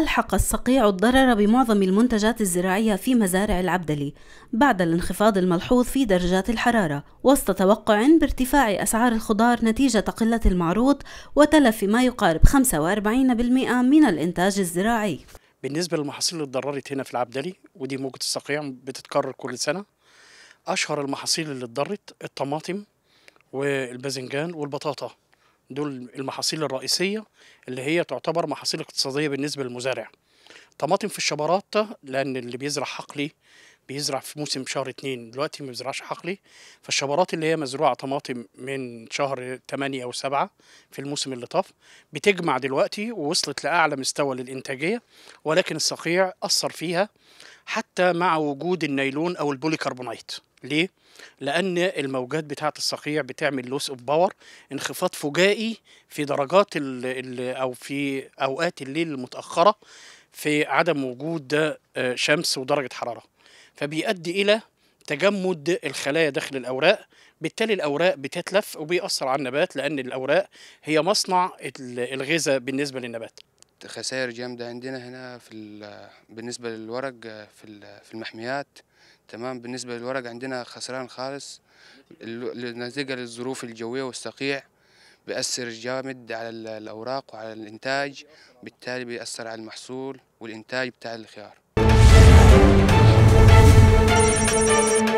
ألحق الصقيع الضرر بمعظم المنتجات الزراعية في مزارع العبدلي بعد الانخفاض الملحوظ في درجات الحرارة وسط توقع بارتفاع أسعار الخضار نتيجة قلة المعروض وتلف ما يقارب 45% من الإنتاج الزراعي بالنسبة للمحاصيل اللي اتضررت هنا في العبدلي ودي موجة الصقيع بتتكرر كل سنة أشهر المحاصيل اللي اتضرت الطماطم والباذنجان والبطاطا دول المحاصيل الرئيسية اللي هي تعتبر محاصيل اقتصادية بالنسبة للمزارع طماطم في الشبرات لأن اللي بيزرع حقلي بيزرع في موسم شهر اتنين دلوقتي ما بيزرعش حقلي فالشبرات اللي هي مزروعة طماطم من شهر تمانية أو سبعة في الموسم اللي طاف بتجمع دلوقتي ووصلت لأعلى مستوى للإنتاجية ولكن الصقيع أثر فيها حتى مع وجود النيلون أو البوليكربونايت ليه؟ لأن الموجات بتاعة الصقيع بتعمل لوس اوف باور انخفاض فجائي في درجات الـ الـ أو في أوقات الليل المتأخرة في عدم وجود آه، شمس ودرجة حرارة فبيؤدي إلى تجمد الخلايا داخل الأوراق بالتالي الأوراق بتتلف وبيأثر على النبات لأن الأوراق هي مصنع الغذاء بالنسبة للنبات خسائر جامده عندنا هنا في بالنسبه للورق آه، في في المحميات تمام بالنسبه للورق عندنا خسران خالص نتيجه للظروف الجويه والصقيع بيأثر جامد على الأوراق وعلى الإنتاج بالتالي بيأثر على المحصول والإنتاج بتاع الخيار